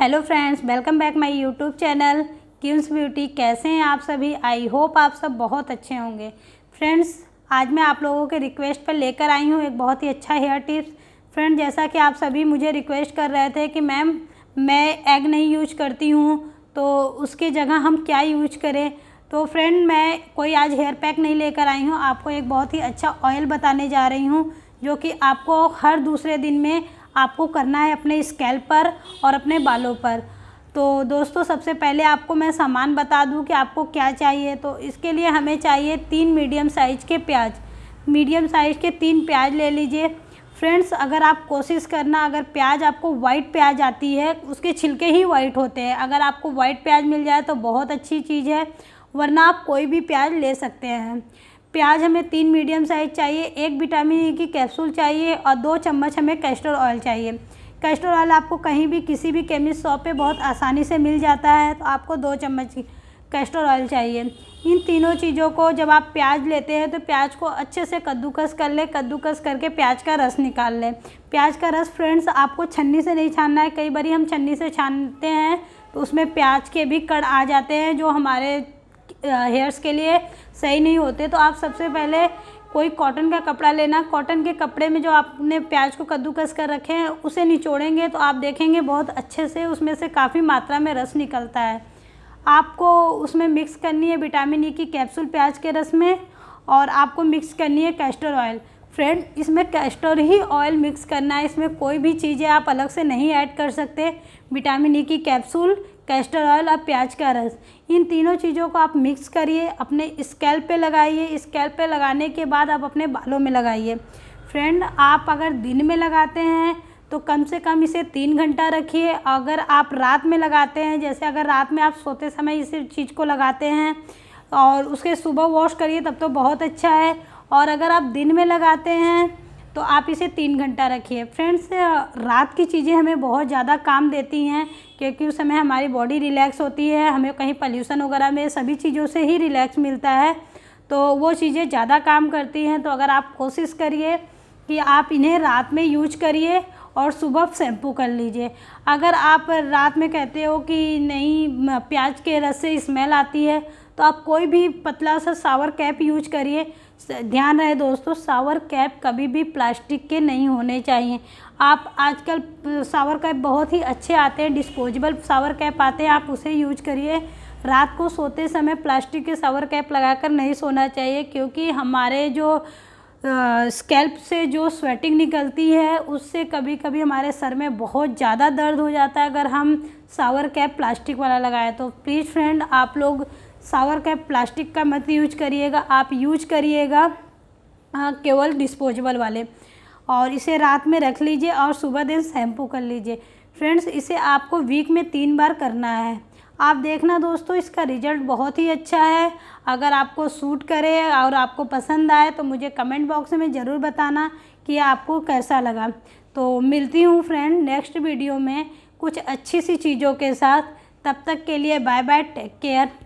hello friends welcome back my YouTube channel Kim's Beauty कैसे हैं आप सभी आई होप आप सब बहुत अच्छे होंगे फ्रेंड्स आज मैं आप लोगों के रिक्वेस्ट पर लेकर आई हूँ एक बहुत ही अच्छा हेयर टिप्स फ्रेंड जैसा कि आप सभी मुझे रिक्वेस्ट कर रहे थे कि मैम मैं एग नहीं यूज करती हूँ तो उसके जगह हम क्या यूज करें तो फ्रेंड मैं कोई आज हेयर पैक नहीं लेकर आई हूँ आपको एक बहुत ही अच्छा ऑयल बताने जा रही हूँ जो कि आपको हर दूसरे दिन में आपको करना है अपने स्कैल्प पर और अपने बालों पर तो दोस्तों सबसे पहले आपको मैं सामान बता दूं कि आपको क्या चाहिए तो इसके लिए हमें चाहिए तीन मीडियम साइज़ के प्याज मीडियम साइज़ के तीन प्याज ले लीजिए फ्रेंड्स अगर आप कोशिश करना अगर प्याज आपको वाइट प्याज आती है उसके छिलके ही वाइट होते हैं अगर आपको वाइट प्याज मिल जाए तो बहुत अच्छी चीज़ है वरना आप कोई भी प्याज ले सकते हैं प्याज हमें तीन मीडियम साइज़ चाहिए एक विटामिन ई की कैप्सूल चाहिए और दो चम्मच हमें कैस्टर ऑयल चाहिए कैस्टर ऑयल आपको कहीं भी किसी भी केमिस्ट शॉप पे बहुत आसानी से मिल जाता है तो आपको दो चम्मच कैस्टर ऑयल चाहिए इन तीनों चीज़ों को जब आप प्याज लेते हैं तो प्याज को अच्छे से कद्दूकस कर लें कद्दूकस करके प्याज का रस निकाल लें प्याज का रस फ्रेंड्स आपको छन्नी से नहीं छानना है कई बार हम छन्नी से छानते हैं तो उसमें प्याज के भी कड़ आ जाते हैं जो हमारे हेयर्स के लिए सही नहीं होते तो आप सबसे पहले कोई कॉटन का कपड़ा लेना कॉटन के कपड़े में जो आपने प्याज को कद्दूकस कर रखे हैं उसे निचोड़ेंगे तो आप देखेंगे बहुत अच्छे से उसमें से काफ़ी मात्रा में रस निकलता है आपको उसमें मिक्स करनी है विटामिन ई e की कैप्सूल प्याज के रस में और आपको मिक्स करनी है कैस्टर ऑयल फ्रेंड इसमें कैस्टर ही ऑयल मिक्स करना है इसमें कोई भी चीज़ें आप अलग से नहीं ऐड कर सकते विटामिन ई e की कैप्सूल कैस्टर ऑयल और प्याज का रस इन तीनों चीज़ों को आप मिक्स करिए अपने स्केल्प पे लगाइए स्केल्प पे लगाने के बाद आप अपने बालों में लगाइए फ्रेंड आप अगर दिन में लगाते हैं तो कम से कम इसे तीन घंटा रखिए अगर आप रात में लगाते हैं जैसे अगर रात में आप सोते समय इस चीज़ को लगाते हैं और उसके सुबह वॉश करिए तब तो बहुत अच्छा है और अगर आप दिन में लगाते हैं तो आप इसे तीन घंटा रखिए फ्रेंड्स रात की चीज़ें हमें बहुत ज़्यादा काम देती हैं क्योंकि उस समय हमारी बॉडी रिलैक्स होती है हमें कहीं पल्यूसन वगैरह में सभी चीज़ों से ही रिलैक्स मिलता है तो वो चीज़ें ज़्यादा काम करती हैं तो अगर आप कोशिश करिए कि आप इन्हें रात में यूज करिए और सुबह शैम्पू कर लीजिए अगर आप रात में कहते हो कि नहीं प्याज के रस से स्मेल आती है तो आप कोई भी पतला सा सावर कैप यूज करिए ध्यान रहे दोस्तों सावर कैप कभी भी प्लास्टिक के नहीं होने चाहिए आप आजकल सावर कैप बहुत ही अच्छे आते हैं डिस्पोजेबल सावर कैप आते हैं आप उसे यूज करिए रात को सोते समय प्लास्टिक के सावर कैप लगाकर नहीं सोना चाहिए क्योंकि हमारे जो स्कैल्प से जो स्वेटिंग निकलती है उससे कभी कभी हमारे सर में बहुत ज़्यादा दर्द हो जाता है अगर हम सावर कैप प्लास्टिक वाला लगाए तो प्लीज़ फ्रेंड आप लोग सावर कैप प्लास्टिक का मत यूज करिएगा आप यूज करिएगा केवल डिस्पोजेबल वाले और इसे रात में रख लीजिए और सुबह दिन शैम्पू कर लीजिए फ्रेंड्स इसे आपको वीक में तीन बार करना है आप देखना दोस्तों इसका रिजल्ट बहुत ही अच्छा है अगर आपको सूट करे और आपको पसंद आए तो मुझे कमेंट बॉक्स में ज़रूर बताना कि आपको कैसा लगा तो मिलती हूँ फ्रेंड नेक्स्ट वीडियो में कुछ अच्छी सी चीज़ों के साथ तब तक के लिए बाय बाय टेक केयर